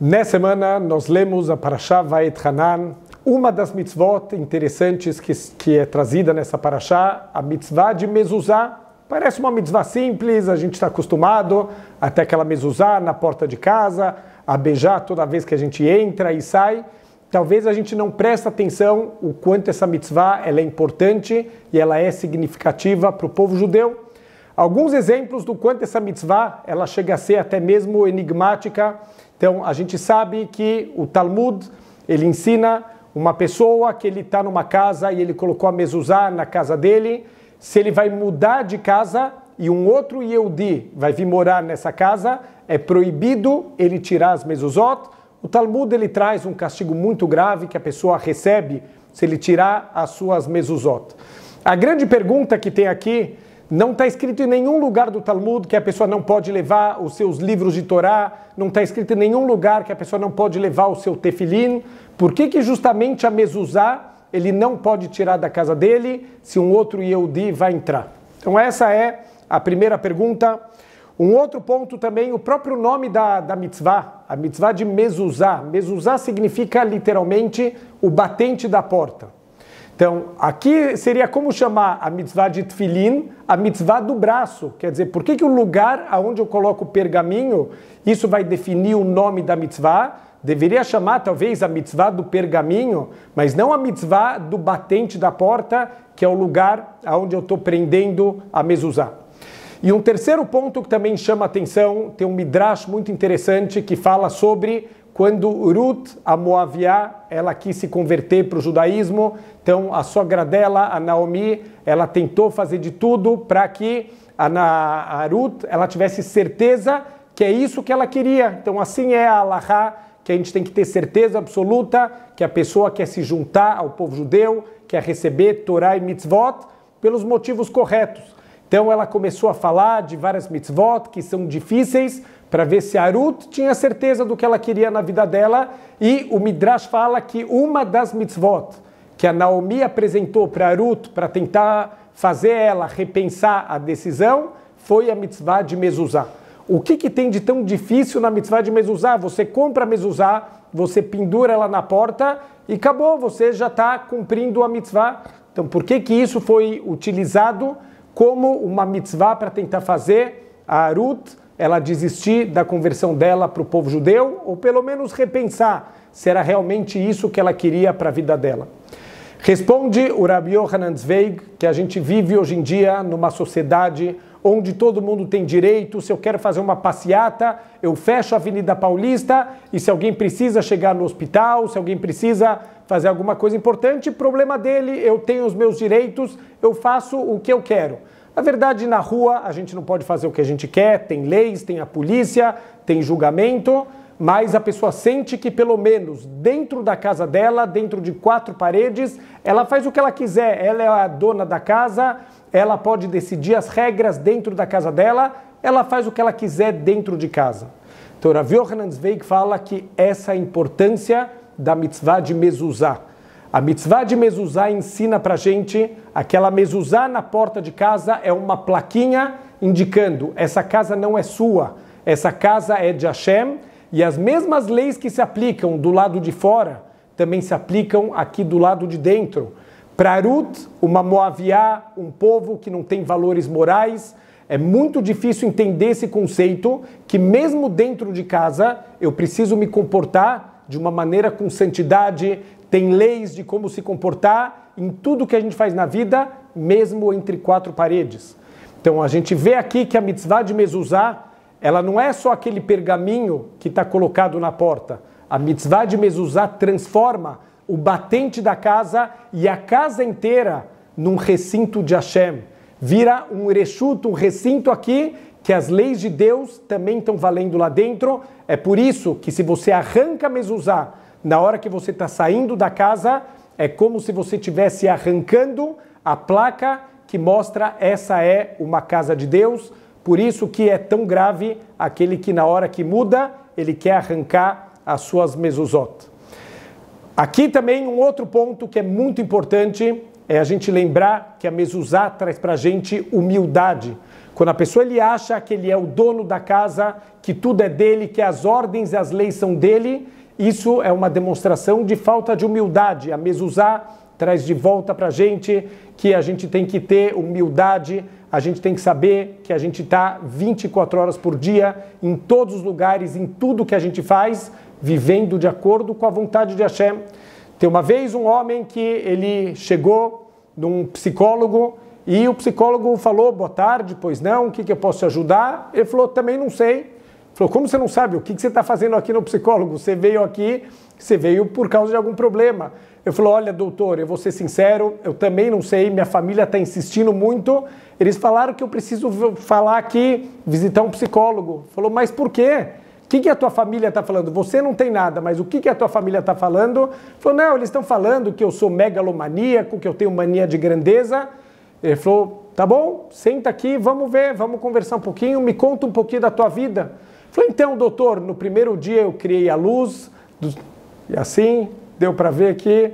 Nessa semana nós lemos a Parashá Vaet Hanan, uma das mitzvot interessantes que, que é trazida nessa Parashá, a mitzvah de Mezuzá. Parece uma mitzvah simples, a gente está acostumado até aquela Mezuzá na porta de casa, a beijar toda vez que a gente entra e sai. Talvez a gente não preste atenção o quanto essa mitzvah ela é importante e ela é significativa para o povo judeu. Alguns exemplos do quanto essa mitzvah ela chega a ser até mesmo enigmática então a gente sabe que o Talmud ele ensina uma pessoa que ele está numa casa e ele colocou a mezuzá na casa dele, se ele vai mudar de casa e um outro Yehudi vai vir morar nessa casa, é proibido ele tirar as mezuzot. O Talmud ele traz um castigo muito grave que a pessoa recebe se ele tirar as suas mezuzot. A grande pergunta que tem aqui não está escrito em nenhum lugar do Talmud que a pessoa não pode levar os seus livros de Torá, não está escrito em nenhum lugar que a pessoa não pode levar o seu tefilim. Por que, que justamente a mezuzá ele não pode tirar da casa dele se um outro Yehudi vai entrar? Então essa é a primeira pergunta. Um outro ponto também, o próprio nome da, da mitzvah, a mitzvah de mezuzá. Mezuzá significa literalmente o batente da porta. Então, aqui seria como chamar a mitzvah de tefilin, a mitzvah do braço. Quer dizer, por que, que o lugar aonde eu coloco o pergaminho, isso vai definir o nome da mitzvah? Deveria chamar talvez a mitzvah do pergaminho, mas não a mitzvah do batente da porta, que é o lugar aonde eu estou prendendo a mezuzah. E um terceiro ponto que também chama atenção, tem um midrash muito interessante que fala sobre quando Ruth, a Moaviá, ela quis se converter para o judaísmo, então a sogra dela, a Naomi, ela tentou fazer de tudo para que a, a Ruth ela tivesse certeza que é isso que ela queria. Então assim é a Allahá, que a gente tem que ter certeza absoluta que a pessoa quer se juntar ao povo judeu, quer receber Torá e mitzvot pelos motivos corretos. Então ela começou a falar de várias mitzvot que são difíceis para ver se Arut tinha certeza do que ela queria na vida dela. E o Midrash fala que uma das mitzvot que a Naomi apresentou para Arut para tentar fazer ela repensar a decisão foi a mitzvah de Mezuzah. O que, que tem de tão difícil na mitzvah de Mezuzah? Você compra a Mezuzah, você pendura ela na porta e acabou, você já está cumprindo a mitzvah. Então, por que, que isso foi utilizado como uma mitzvah para tentar fazer a Arut ela desistir da conversão dela para o povo judeu, ou pelo menos repensar se era realmente isso que ela queria para a vida dela. Responde o Rabbi Yohanan Zweig que a gente vive hoje em dia numa sociedade onde todo mundo tem direito. Se eu quero fazer uma passeata, eu fecho a Avenida Paulista e se alguém precisa chegar no hospital, se alguém precisa fazer alguma coisa importante, problema dele, eu tenho os meus direitos, eu faço o que eu quero. Na verdade, na rua a gente não pode fazer o que a gente quer, tem leis, tem a polícia, tem julgamento mas a pessoa sente que, pelo menos dentro da casa dela, dentro de quatro paredes, ela faz o que ela quiser, ela é a dona da casa, ela pode decidir as regras dentro da casa dela, ela faz o que ela quiser dentro de casa. Então, Rav Yohanan Zweig fala que essa é a importância da mitzvah de mezuzá. A mitzvah de mezuzá ensina pra gente, aquela mezuzá na porta de casa é uma plaquinha indicando, essa casa não é sua, essa casa é de Hashem, e as mesmas leis que se aplicam do lado de fora também se aplicam aqui do lado de dentro. Para Arut, uma Moaviá, um povo que não tem valores morais, é muito difícil entender esse conceito que, mesmo dentro de casa, eu preciso me comportar de uma maneira com santidade, tem leis de como se comportar em tudo que a gente faz na vida, mesmo entre quatro paredes. Então a gente vê aqui que a mitzvah de mezuzah ela não é só aquele pergaminho que está colocado na porta. A mitzvah de mezuzá transforma o batente da casa e a casa inteira num recinto de Hashem. Vira um rechuto, um recinto aqui que as leis de Deus também estão valendo lá dentro. É por isso que se você arranca a mezuzá na hora que você está saindo da casa, é como se você estivesse arrancando a placa que mostra essa é uma casa de Deus. Por isso que é tão grave aquele que na hora que muda, ele quer arrancar as suas mesuzotas. Aqui também um outro ponto que é muito importante é a gente lembrar que a mesuzá traz para a gente humildade. Quando a pessoa ele acha que ele é o dono da casa, que tudo é dele, que as ordens e as leis são dele, isso é uma demonstração de falta de humildade. A mesuzá traz de volta para a gente que a gente tem que ter humildade, a gente tem que saber que a gente está 24 horas por dia, em todos os lugares, em tudo que a gente faz, vivendo de acordo com a vontade de Hashem. Tem uma vez um homem que ele chegou num psicólogo e o psicólogo falou: Boa tarde, pois não, o que, que eu posso te ajudar? Ele falou: Também não sei. Falou, como você não sabe? O que, você está fazendo aqui no psicólogo? Você veio aqui, você veio por causa de algum problema. Eu falei, olha, doutor, eu vou ser sincero, eu também não sei, minha família está insistindo muito. Eles falaram que eu preciso falar aqui, visitar um psicólogo. Falou, mas por quê? O que, que a tua família está falando? Você não tem nada, mas o que, que a tua família está falando? Falou, não, eles estão falando que eu sou megalomaníaco, que eu tenho mania de grandeza. Ele falou, tá bom, senta aqui, vamos ver, vamos conversar um pouquinho, me conta um pouquinho da tua vida. Falei, então, doutor, no primeiro dia eu criei a luz, e assim deu para ver que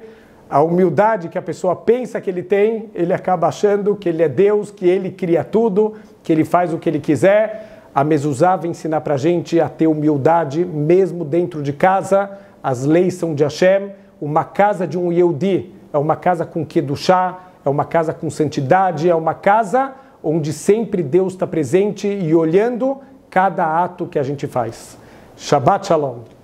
a humildade que a pessoa pensa que ele tem, ele acaba achando que ele é Deus, que ele cria tudo, que ele faz o que ele quiser. A Mezuzá vai ensinar para a gente a ter humildade mesmo dentro de casa. As leis são de Hashem. Uma casa de um Yehudi é uma casa com Kedushá, é uma casa com santidade, é uma casa onde sempre Deus está presente e olhando cada ato que a gente faz. Shabbat Shalom.